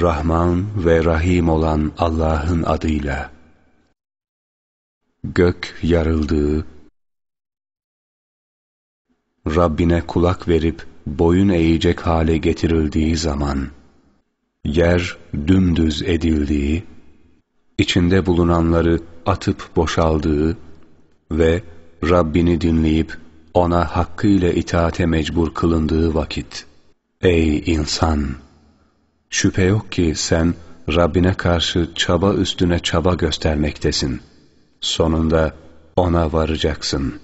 Rahman ve Rahim olan Allah'ın adıyla. Gök yarıldı. Rabbine kulak verip boyun eğecek hale getirildiği zaman, yer dümdüz edildiği, içinde bulunanları atıp boşaldığı ve Rabbini dinleyip ona hakkıyla itaate mecbur kılındığı vakit. Ey insan! Şüphe yok ki sen Rabbine karşı çaba üstüne çaba göstermektesin. Sonunda ona varacaksın.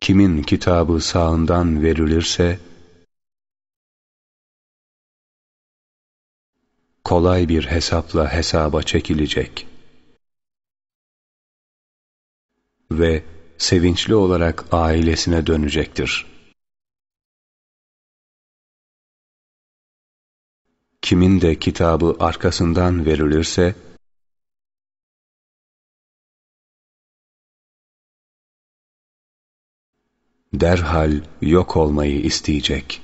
Kimin kitabı sağından verilirse, kolay bir hesapla hesaba çekilecek. Ve sevinçli olarak ailesine dönecektir.'' kimin de kitabı arkasından verilirse, derhal yok olmayı isteyecek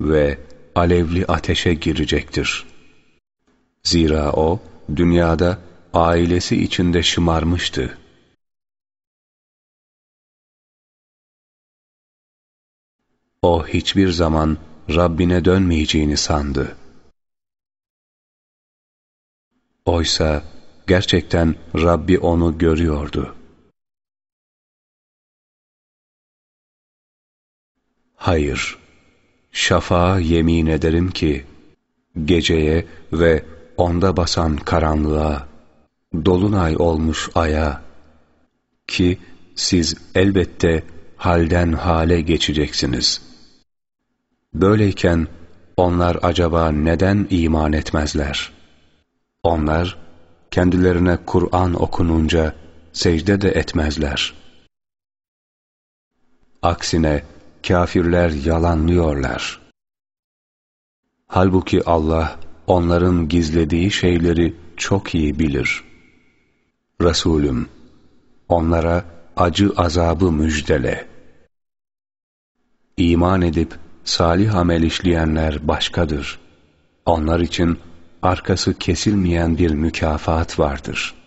ve alevli ateşe girecektir. Zira o, dünyada ailesi içinde şımarmıştı. O hiçbir zaman Rabbine dönmeyeceğini sandı. Oysa gerçekten Rabbi onu görüyordu. Hayır, şafağa yemin ederim ki, geceye ve onda basan karanlığa, dolunay olmuş aya, ki siz elbette halden hale geçeceksiniz.'' Böyleyken onlar acaba neden iman etmezler? Onlar kendilerine Kur'an okununca secde de etmezler. Aksine kafirler yalanlıyorlar. Halbuki Allah onların gizlediği şeyleri çok iyi bilir. Resulüm, onlara acı azabı müjdele. İman edip salih amel işleyenler başkadır. Onlar için arkası kesilmeyen bir mükafat vardır.''